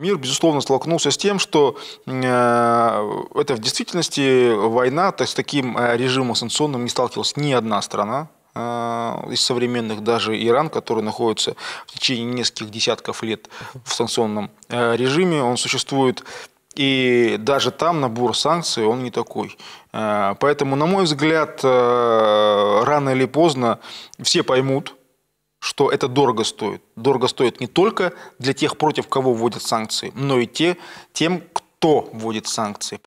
Мир, безусловно, столкнулся с тем, что э, это в действительности война, то есть с таким э, режимом санкционным не сталкивалась ни одна страна э, из современных, даже Иран, который находится в течение нескольких десятков лет в санкционном режиме, он существует и даже там набор санкций, он не такой. Поэтому, на мой взгляд, рано или поздно все поймут, что это дорого стоит. Дорого стоит не только для тех, против кого вводят санкции, но и те, тем, кто вводит санкции.